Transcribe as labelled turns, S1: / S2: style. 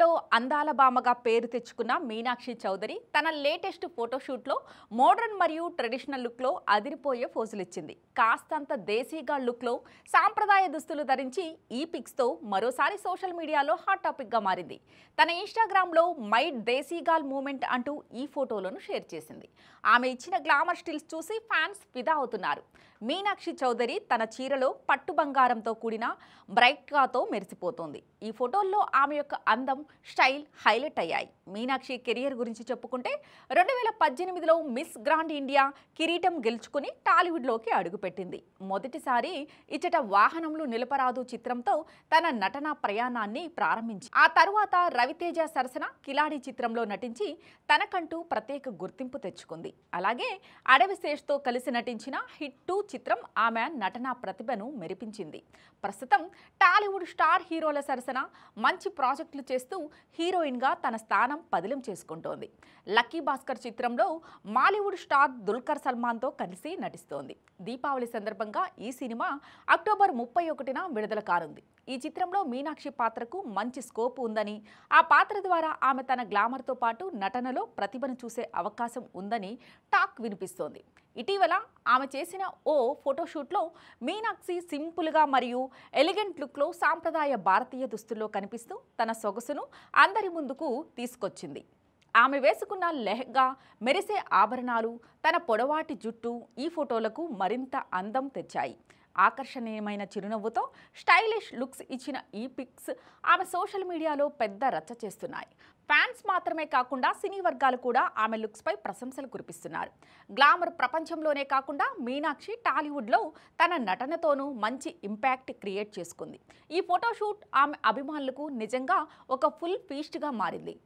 S1: లో అందాల బామగా పేరు తెచ్చుకున్న మీనాక్షి చౌదరి తన లేటెస్ట్ ఫోటోషూట్లో మోడర్న్ మరియు ట్రెడిషనల్ లుక్లో అదిరిపోయే ఫోజులు ఇచ్చింది కాస్తంత దేశీగా లుక్లో సాంప్రదాయ దుస్తులు ధరించి ఈ పిక్స్తో మరోసారి సోషల్ మీడియాలో హాట్ టాపిక్గా మారింది తన ఇన్స్టాగ్రామ్లో మై దేశీగాల్ మూమెంట్ అంటూ ఈ ఫోటోలను షేర్ చేసింది ఆమె ఇచ్చిన గ్లామర్ స్టిల్స్ చూసి ఫ్యాన్స్ ఫిదా అవుతున్నారు మీనాక్షి చౌదరి తన చీరలో పట్టు బంగారంతో కూడిన బ్రైట్గాతో మెరిసిపోతోంది ఈ ఫోటోల్లో ఆమె యొక్క అందం స్టైల్ హైలైట్ అయ్యాయి మీనాక్షి కెరియర్ గురించి చెప్పుకుంటే రెండు వేల పద్దెనిమిదిలో మిస్ గ్రాండ్ ఇండియా కిరీటం గెలుచుకుని టాలీవుడ్లోకి అడుగుపెట్టింది మొదటిసారి ఇచ్చట వాహనంలో నిలపరాదు చిత్రంతో తన నటనా ప్రయాణాన్ని ప్రారంభించి ఆ తరువాత రవితేజ సరసన కిలాడి చిత్రంలో నటించి తనకంటూ ప్రత్యేక గుర్తింపు తెచ్చుకుంది అలాగే అడవి శేష్తో కలిసి నటించిన హిట్ టూ చిత్రం ఆమె నటనా ప్రతిభను మెరిపించింది ప్రస్తుతం టాలీవుడ్ స్టార్ హీరోల సరసన మంచి ప్రాజెక్టులు చేస్తూ హీరోయిన్ హీరోయిన్గా తన స్థానం పదిలం చేసుకుంటోంది లక్కీ భాస్కర్ చిత్రంలో మాలీవుడ్ స్టార్ దుల్కర్ సల్మాన్తో కలిసి నటిస్తోంది దీపావళి సందర్భంగా ఈ సినిమా అక్టోబర్ ముప్పై ఒకటిన విడుదల కానుంది ఈ చిత్రంలో మీనాక్షి పాత్రకు మంచి స్కోప్ ఉందని ఆ పాత్ర ద్వారా ఆమె తన గ్లామర్తో పాటు నటనలో ప్రతిభను చూసే అవకాశం ఉందని టాక్ వినిపిస్తోంది ఇటీవల ఆమె చేసిన ఓ ఫోటోషూట్లో మీనాక్షి సింపుల్గా మరియు ఎలిగెంట్ లుక్లో సాంప్రదాయ భారతీయ దుస్తుల్లో కనిపిస్తూ తన సొగసును అందరి ముందుకు తీసుకొచ్చింది ఆమె వేసుకున్న లెహ్గా మెరిసే ఆభరణాలు తన పొడవాటి జుట్టు ఈ ఫోటోలకు మరింత అందం తెచ్చాయి ఆకర్షణీయమైన చిరునవ్వుతో స్టైలిష్ లుక్స్ ఇచ్చిన ఈ పిక్స్ ఆమె సోషల్ మీడియాలో పెద్ద రచ్చ చేస్తున్నాయి ఫ్యాన్స్ మాత్రమే కాకుండా సినీ వర్గాలు కూడా ఆమె లుక్స్పై ప్రశంసలు కురిపిస్తున్నారు గ్లామర్ ప్రపంచంలోనే కాకుండా మీనాక్షి టాలీవుడ్లో తన నటనతోనూ మంచి ఇంపాక్ట్ క్రియేట్ చేసుకుంది ఈ ఫోటోషూట్ ఆమె అభిమానులకు నిజంగా ఒక ఫుల్ ఫీస్ట్గా మారింది